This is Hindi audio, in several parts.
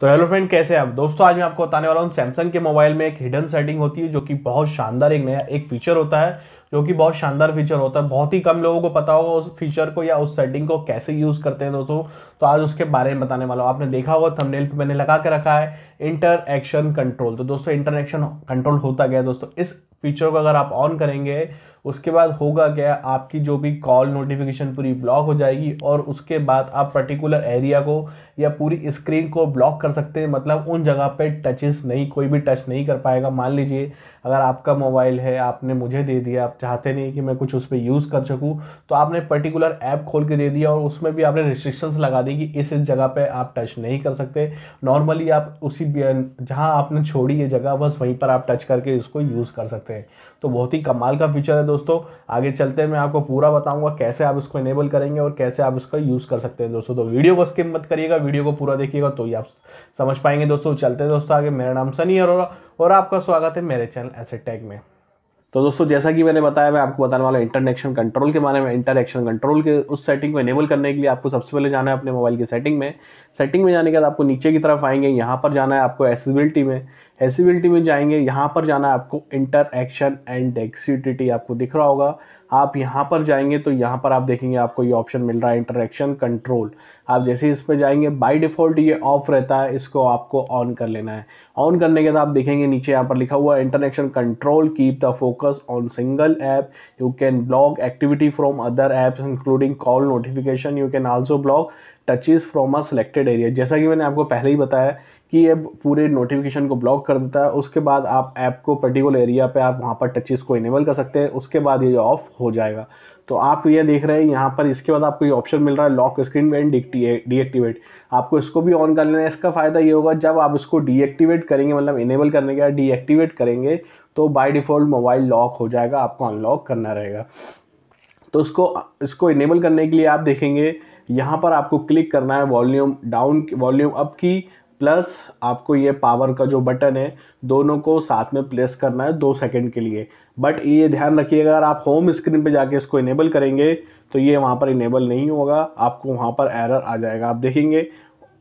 तो हेलो फ्रेंड कैसे आप दोस्तों आज मैं आपको बताने वाला हूँ सैमसंग के मोबाइल में एक हिडन सेटिंग होती है जो कि बहुत शानदार एक नया एक फीचर होता है जो कि बहुत शानदार फीचर होता है बहुत ही कम लोगों को पता होगा उस फीचर को या उस सेटिंग को कैसे यूज़ करते हैं दोस्तों तो आज उसके बारे में बताने वाला हूँ आपने देखा होगा थंबनेल पे मैंने लगा के रखा है इंटर एक्शन कंट्रोल तो दोस्तों इंटर एक्शन कंट्रोल होता गया दोस्तों इस फीचर को अगर आप ऑन करेंगे उसके बाद होगा क्या आपकी जो भी कॉल नोटिफिकेशन पूरी ब्लॉक हो जाएगी और उसके बाद आप पर्टिकुलर एरिया को या पूरी स्क्रीन को ब्लॉक कर सकते हैं मतलब उन जगह पे टचेस नहीं कोई भी टच नहीं कर पाएगा मान लीजिए अगर आपका मोबाइल है आपने मुझे दे दिया आप चाहते नहीं कि मैं कुछ उस पर यूज़ कर सकूँ तो आपने पर्टिकुलर ऐप खोल के दे दिया और उसमें भी आपने रिस्ट्रिक्शंस लगा दी कि इस इस जगह पर आप टच नहीं कर सकते नॉर्मली आप उसी जहाँ आपने छोड़ी ये जगह बस वहीं पर आप टच करके इसको यूज़ कर सकते सकते हैं तो बहुत ही कमाल का फीचर है दोस्तों आगे चलते मैं आपको पूरा बताऊंगा कैसे आप इसको इनेबल करेंगे और कैसे आप इसका यूज़ कर सकते हैं दोस्तों तो वीडियो को स्किप मत करिएगा वीडियो को पूरा देखिएगा तो ही आप समझ पाएंगे दोस्तों चलते हैं दोस्तों आगे मेरा नाम सनी अरोरा और आपका स्वागत है मेरे चैनल एसेट टैग में तो दोस्तों जैसा कि मैंने बताया मैं आपको बताने वाला इंटरनेक्शन कंट्रोल के बारे में इंटरनेक्शन कंट्रोल के उस सेटिंग को इनेबल करने के लिए आपको सबसे पहले जाना है अपने मोबाइल की सेटिंग में सेटिंग में जाने के बाद आपको नीचे की तरफ आएंगे यहाँ पर जाना है आपको एसेसिबिलिटी में एसिबिलिटी में जाएंगे यहाँ पर जाना है आपको इंटरएक्शन एंड डेक्सिटिटी आपको दिख रहा होगा आप यहाँ पर जाएंगे तो यहाँ पर आप देखेंगे आपको ये ऑप्शन मिल रहा है एक्शन कंट्रोल आप जैसे ही इस पर जाएंगे बाय डिफ़ॉल्ट ये ऑफ रहता है इसको आपको ऑन कर लेना है ऑन करने के बाद आप देखेंगे नीचे यहाँ पर लिखा हुआ है action control keep the focus on single app you can block activity from other apps including call notification you can also block touches from a selected area जैसा कि मैंने आपको पहले ही बताया कि ये पूरे नोटिफिकेशन को ब्लॉक कर देता है उसके बाद आप ऐप को पर्टिकुलर एरिया पे आप वहाँ पर टचेस को इनेबल कर सकते हैं उसके बाद ये ऑफ हो जाएगा तो आप ये देख रहे हैं यहाँ पर इसके बाद आपको ये ऑप्शन मिल रहा है लॉक स्क्रीन एंड डीएक्टिवेट आपको इसको भी ऑन कर लेना है इसका फ़ायदा ये होगा जब आप इसको डीएक्टिवेट करेंगे मतलब इनेबल करने के बाद डीएक्टिवेट करेंगे तो बाय डिफ़ॉल्ट मोबाइल लॉक हो जाएगा आपको अनलॉक करना रहेगा तो इसको इसको इनेबल करने के लिए आप देखेंगे यहाँ पर आपको क्लिक करना है volume down volume up key plus आपको ये पावर का जो बटन है दोनों को साथ में प्लेस करना है दो सेकंड के लिए बट ये ध्यान रखिएगा अगर आप होम स्क्रीन पे जाके इसको इनेबल करेंगे तो ये वहाँ पर इनेबल नहीं होगा आपको वहाँ पर एरर आ जाएगा आप देखेंगे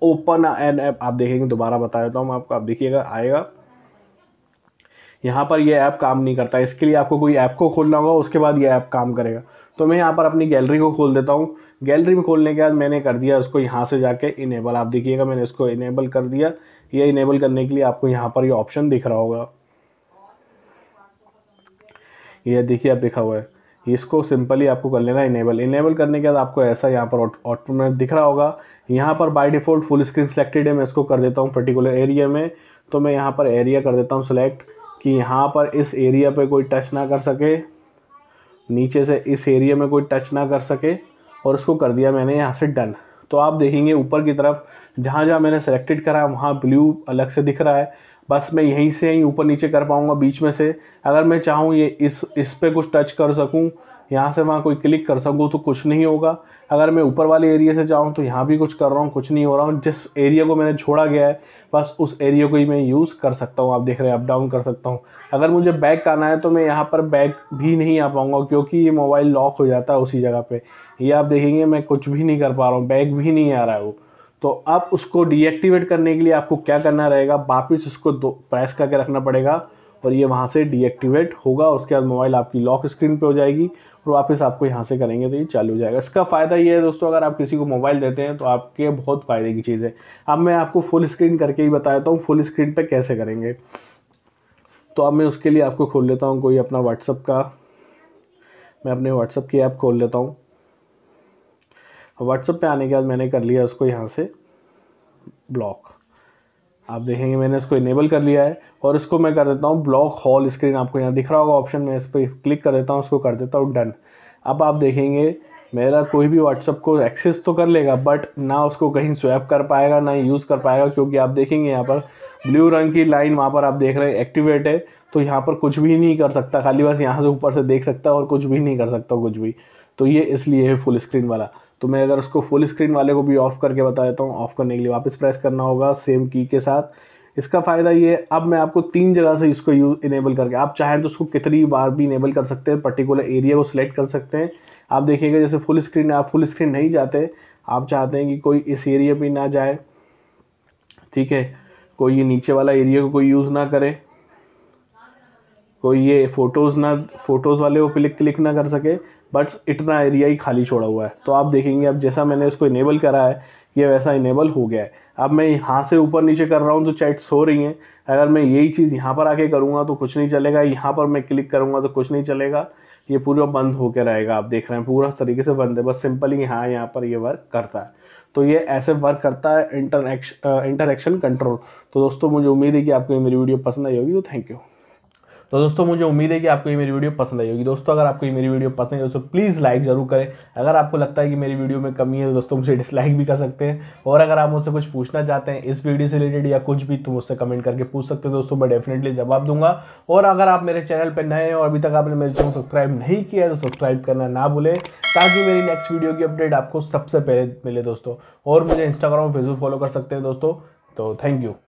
ओपन एन ऐप आप देखेंगे दोबारा बता देता हूँ मैं आपको आप देखिएगा आएगा यहाँ पर यह ऐप काम नहीं करता इसके लिए आपको कोई ऐप को खोलना होगा उसके बाद यह ऐप काम करेगा तो मैं यहाँ पर अपनी गैलरी को खोल देता हूँ गैलरी में खोलने के बाद मैंने कर दिया उसको यहाँ से जाके इनेबल आप देखिएगा मैंने इसको इनेबल कर दिया ये इनेबल करने के लिए आपको यहाँ पर ये ऑप्शन दिख रहा होगा ये देखिए आप दिखा हुआ है इसको सिंपली आपको कर लेना इनेबल इनेबल करने के बाद आपको ऐसा यहाँ पर ऑटोमेट दिख रहा होगा यहाँ पर by default full screen selected है मैं इसको कर देता हूँ पर्टिकुलर एरिया में तो मैं यहाँ पर एरिया कर देता हूँ सिलेक्ट कि यहाँ पर इस एरिया पर कोई टच ना कर सके नीचे से इस एरिया में कोई टच ना कर सके और उसको कर दिया मैंने यहाँ से डन तो आप देखेंगे ऊपर की तरफ जहाँ जहाँ मैंने सेलेक्टेड करा वहाँ ब्लू अलग से दिख रहा है बस मैं यहीं से ही ऊपर नीचे कर पाऊँगा बीच में से अगर मैं चाहूँ ये इस इस पर कुछ टच कर सकूँ यहाँ से वहाँ कोई क्लिक कर सकूँ तो कुछ नहीं होगा अगर मैं ऊपर वाले एरिया से जाऊँ तो यहाँ भी कुछ कर रहा हूँ कुछ नहीं हो रहा हूँ जिस एरिया को मैंने छोड़ा गया है बस उस एरिया को ही मैं यूज़ कर सकता हूँ आप देख रहे हैं अप डाउन कर सकता हूँ अगर मुझे बैक आना है तो मैं यहाँ पर बैक भी नहीं आ पाऊँगा क्योंकि ये मोबाइल लॉक हो जाता है उसी जगह पर ये आप देखेंगे मैं कुछ भी नहीं कर पा रहा हूँ बैक भी नहीं आ रहा है वो तो अब उसको डीएक्टिवेट करने के लिए आपको क्या करना रहेगा वापस उसको दो प्रेस करके रखना पड़ेगा और ये वहाँ से डीएक्टिवेट होगा उसके बाद मोबाइल आपकी लॉक स्क्रीन पे हो जाएगी और वापस आपको यहाँ से करेंगे तो ये चालू हो जाएगा इसका फ़ायदा ये है दोस्तों अगर आप किसी को मोबाइल देते हैं तो आपके बहुत फ़ायदे की चीज़ है अब मैं आपको फुल स्क्रीन करके ही बताता हूँ फुल स्क्रीन पर कैसे करेंगे तो अब मैं उसके लिए आपको खोल लेता हूँ कोई अपना व्हाट्सअप का मैं अपने व्हाट्सअप की ऐप खोल लेता हूँ व्हाट्सअप पे आने के बाद मैंने कर लिया उसको यहाँ से ब्लॉक आप देखेंगे मैंने उसको इनेबल कर लिया है और इसको मैं कर देता हूँ ब्लॉक हॉल स्क्रीन आपको यहाँ दिख रहा होगा ऑप्शन मैं इस पर क्लिक कर देता हूँ उसको कर देता हूँ डन अब आप देखेंगे मेरा कोई भी व्हाट्सअप को एक्सेस तो कर लेगा बट ना उसको कहीं स्वैप कर पाएगा ना यूज़ कर पाएगा क्योंकि आप देखेंगे यहाँ पर ब्लू रंग की लाइन वहाँ पर आप देख रहे हैं एक्टिवेट है तो यहाँ पर कुछ भी नहीं कर सकता खाली बस यहाँ से ऊपर से देख सकता और कुछ भी नहीं कर सकता कुछ भी तो ये इसलिए है फुल स्क्रीन वाला तो मैं अगर उसको फुल स्क्रीन वाले को भी ऑफ़ करके बता देता हूँ ऑफ़ करने के लिए वापस प्रेस करना होगा सेम की के साथ इसका फ़ायदा ये अब मैं आपको तीन जगह से इसको यूज इनेबल करके आप चाहें तो उसको कितनी बार भी इनेबल कर सकते हैं पर्टिकुलर एरिया को सिलेक्ट कर सकते हैं आप देखिएगा जैसे फुल स्क्रीन आप फुल स्क्रीन नहीं जाते आप चाहते हैं कि कोई इस एरिया पर ना जाए ठीक है कोई ये नीचे वाला एरिया को कोई यूज़ ना करे कोई ये फ़ोटोज़ ना फ़ोटोज़ वाले वो क्लिक क्लिक ना कर सके बट इतना एरिया ही खाली छोड़ा हुआ है तो आप देखेंगे अब जैसा मैंने इसको इनेबल करा है ये वैसा इनेबल हो गया है अब मैं यहाँ से ऊपर नीचे कर रहा हूँ तो चैट्स हो रही हैं अगर मैं यही चीज़ यहाँ पर आके करूँगा तो कुछ नहीं चलेगा यहाँ पर मैं क्लिक करूँगा तो कुछ नहीं चलेगा ये पूरा बंद होकर रहेगा आप देख रहे हैं पूरा तरीके से बंद है बस सिंपल ही यहाँ यहाँ पर ये यह वर्क करता है तो ये ऐसे वर्क करता है इंटरक्शन इंटरेक्शन कंट्रोल तो दोस्तों मुझे उम्मीद है कि आपको मेरी वीडियो पसंद आई होगी तो थैंक यू तो दोस्तों मुझे उम्मीद है कि आपको ये मेरी वीडियो पसंद आई होगी दोस्तों अगर आपको ये मेरी वीडियो पसंद है दोस्तों प्लीज़ लाइक ज़रूर करें अगर आपको लगता है कि मेरी वीडियो में कमी है तो दोस्तों मुझे डिसलाइक भी कर सकते हैं और अगर आप मुझसे कुछ पूछना चाहते हैं इस वीडियो से रिलेटेड या कुछ भी तो मुझसे कमेंट करके पूछ सकते हैं दोस्तों मैं डेफिनेटली जवाब दूंगा और अगर आप मेरे चैनल पर नए हैं और अभी तक आपने मेरे चैनल सब्सक्राइब नहीं किया है तो सब्सक्राइब करना ना भूलें ताकि मेरी नेक्स्ट वीडियो की अपडेट आपको सबसे पहले मिले दोस्तों और मुझे इंस्टाग्राम और फेसबुक फॉलो कर सकते हैं दोस्तों तो थैंक यू